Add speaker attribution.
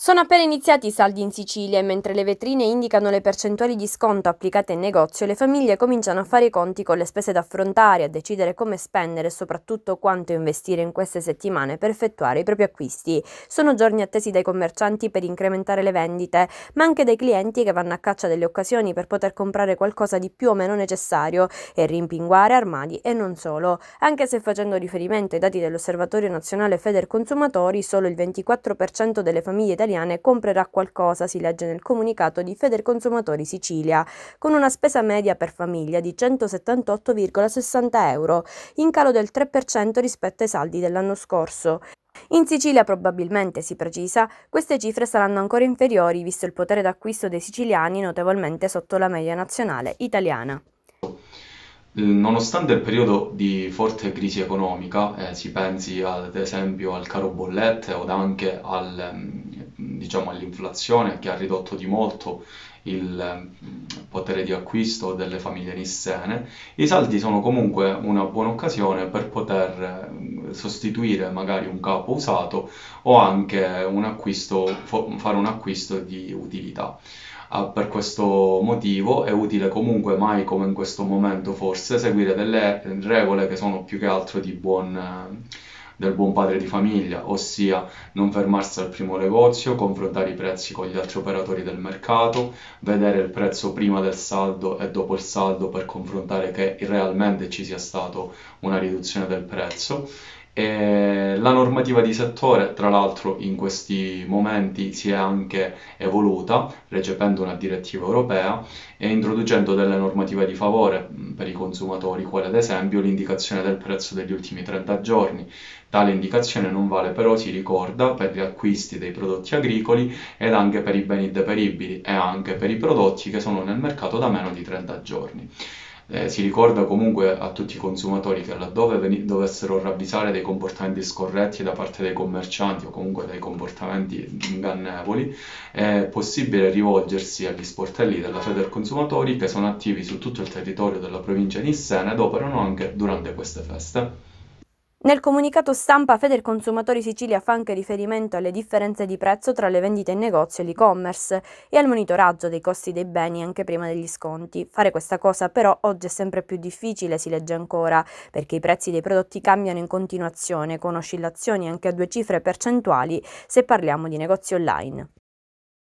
Speaker 1: Sono appena iniziati i saldi in Sicilia e mentre le vetrine indicano le percentuali di sconto applicate in negozio, le famiglie cominciano a fare i conti con le spese da affrontare, a decidere come spendere e soprattutto quanto investire in queste settimane per effettuare i propri acquisti. Sono giorni attesi dai commercianti per incrementare le vendite, ma anche dai clienti che vanno a caccia delle occasioni per poter comprare qualcosa di più o meno necessario e rimpinguare armadi e non solo. Anche se facendo riferimento ai dati dell'Osservatorio Nazionale Feder Consumatori, solo il 24% delle famiglie italiane italiane comprerà qualcosa, si legge nel comunicato di Federconsumatori Sicilia, con una spesa media per famiglia di 178,60 euro, in calo del 3% rispetto ai saldi dell'anno scorso. In Sicilia probabilmente, si precisa, queste cifre saranno ancora inferiori visto il potere d'acquisto dei siciliani notevolmente sotto la media nazionale italiana.
Speaker 2: Eh, nonostante il periodo di forte crisi economica, eh, si pensi ad esempio al caro bollette o anche al, ehm, diciamo, all'inflazione che ha ridotto di molto il mm, potere di acquisto delle famiglie nissene, i saldi sono comunque una buona occasione per poter mm, sostituire magari un capo usato o anche un acquisto, fare un acquisto di utilità. Ah, per questo motivo è utile comunque mai come in questo momento forse seguire delle regole che sono più che altro di buon mm, del buon padre di famiglia, ossia non fermarsi al primo negozio, confrontare i prezzi con gli altri operatori del mercato, vedere il prezzo prima del saldo e dopo il saldo per confrontare che realmente ci sia stata una riduzione del prezzo e la normativa di settore, tra l'altro, in questi momenti si è anche evoluta, recependo una direttiva europea e introducendo delle normative di favore per i consumatori, quale ad esempio l'indicazione del prezzo degli ultimi 30 giorni. Tale indicazione non vale però, si ricorda, per gli acquisti dei prodotti agricoli ed anche per i beni deperibili e anche per i prodotti che sono nel mercato da meno di 30 giorni eh, si ricorda comunque a tutti i consumatori che laddove ven- dovessero ravvisare dei comportamenti scorretti da parte dei commercianti o comunque dei comportamenti ingannevoli, è possibile rivolgersi agli sportelli della fede del consumatori che sono attivi su tutto il territorio della provincia di Siena ed operano anche durante queste feste.
Speaker 1: Nel comunicato stampa Consumatori Sicilia fa anche riferimento alle differenze di prezzo tra le vendite in negozio e l'e-commerce e al monitoraggio dei costi dei beni anche prima degli sconti. Fare questa cosa però oggi è sempre più difficile, si legge ancora, perché i prezzi dei prodotti cambiano in continuazione, con oscillazioni anche a due cifre percentuali se parliamo di negozi online.